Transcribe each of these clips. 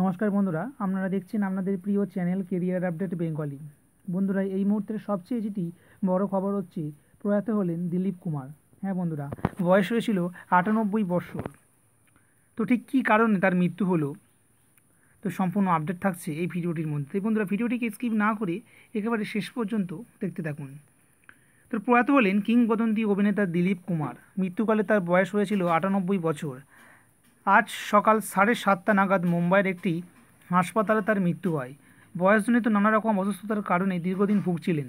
নমস্কার বন্ধুরা আপনারা দেখছেন আপনাদের প্রিয় চ্যানেল কেরিয়ার আপডেট বেঙ্গলি বন্ধুরা এই মুহূর্তের সবচেয়ে যেটি বড় খবর হচ্ছে প্রয়াত হলেন দিলীপ কুমার হ্যাঁ বন্ধুরা বয়স হয়েছিল আটানব্বই বছর তো ঠিক কী কারণে তার মৃত্যু হলো তো সম্পূর্ণ আপডেট থাকছে এই ভিডিওটির মধ্যে বন্ধুরা ভিডিওটিকে স্কিপ না করে একেবারে শেষ পর্যন্ত দেখতে থাকুন তো প্রয়াত হলেন কিংবদন্তি অভিনেতা দিলীপ কুমার মৃত্যুকালে তার বয়স হয়েছিল আটানব্বই বছর আজ সকাল সাড়ে সাতটা নাগাদ মুম্বাইয়ের একটি হাসপাতালে তার মৃত্যু হয় বয়সজনিত নানা রকম অসুস্থতার কারণে দীর্ঘদিন ভুগছিলেন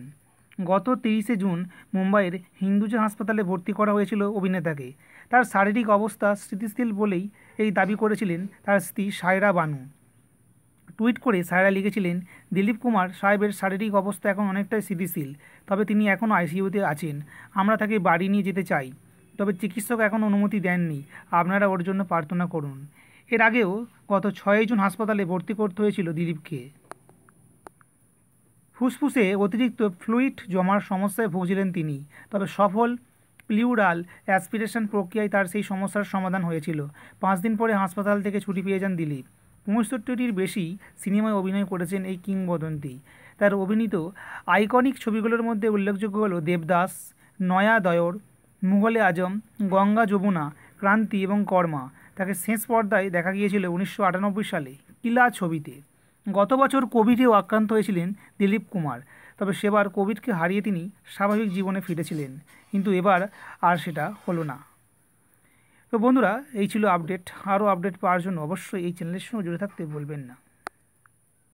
গত তিরিশে জুন মুম্বাইয়ের হিন্দুজা হাসপাতালে ভর্তি করা হয়েছিল অভিনেতাকে তার শারীরিক অবস্থা স্থিতিশীল বলেই এই দাবি করেছিলেন তার স্ত্রী সায়রা বানু টুইট করে সায়রা লিখেছিলেন দিলীপ কুমার সাহেবের শারীরিক অবস্থা এখন অনেকটাই স্থিতিশীল তবে তিনি এখনও আইসিউতে আছেন আমরা তাকে বাড়ি নিয়ে যেতে চাই তবে চিকিৎসক এখন অনুমতি দেননি আপনারা ওর জন্য প্রার্থনা করুন এর আগেও গত ছয় জুন হাসপাতালে ভর্তি করতে হয়েছিল দিলীপকে ফুসফুসে অতিরিক্ত ফ্লুইড জমার সমস্যায় ভুগছিলেন তিনি তবে সফল প্লিউরাল অ্যাসপিরেশন প্রক্রিয়ায় তার সেই সমস্যার সমাধান হয়েছিল পাঁচ দিন পরে হাসপাতাল থেকে ছুটি পেয়ে যান দিলীপ পঁয়ষট্টিটির বেশি সিনেমায় অভিনয় করেছেন এই কিংবদন্তি তার অভিনীত আইকনিক ছবিগুলোর মধ্যে উল্লেখযোগ্য হল দেবদাস নয়া দয়র মুঘলে আজম গঙ্গা যমুনা ক্রান্তি এবং কর্মা তাকে শেষ পর্দায় দেখা গিয়েছিল উনিশশো সালে কিলা ছবিতে গত বছর কোভিডেও আক্রান্ত হয়েছিলেন দিলীপ কুমার তবে সেবার কোভিডকে হারিয়ে তিনি স্বাভাবিক জীবনে ফিরেছিলেন কিন্তু এবার আর সেটা হলো না তো বন্ধুরা এই ছিল আপডেট আরও আপডেট পাওয়ার জন্য অবশ্যই এই চ্যানেলের সঙ্গে জুড়ে থাকতে বলবেন না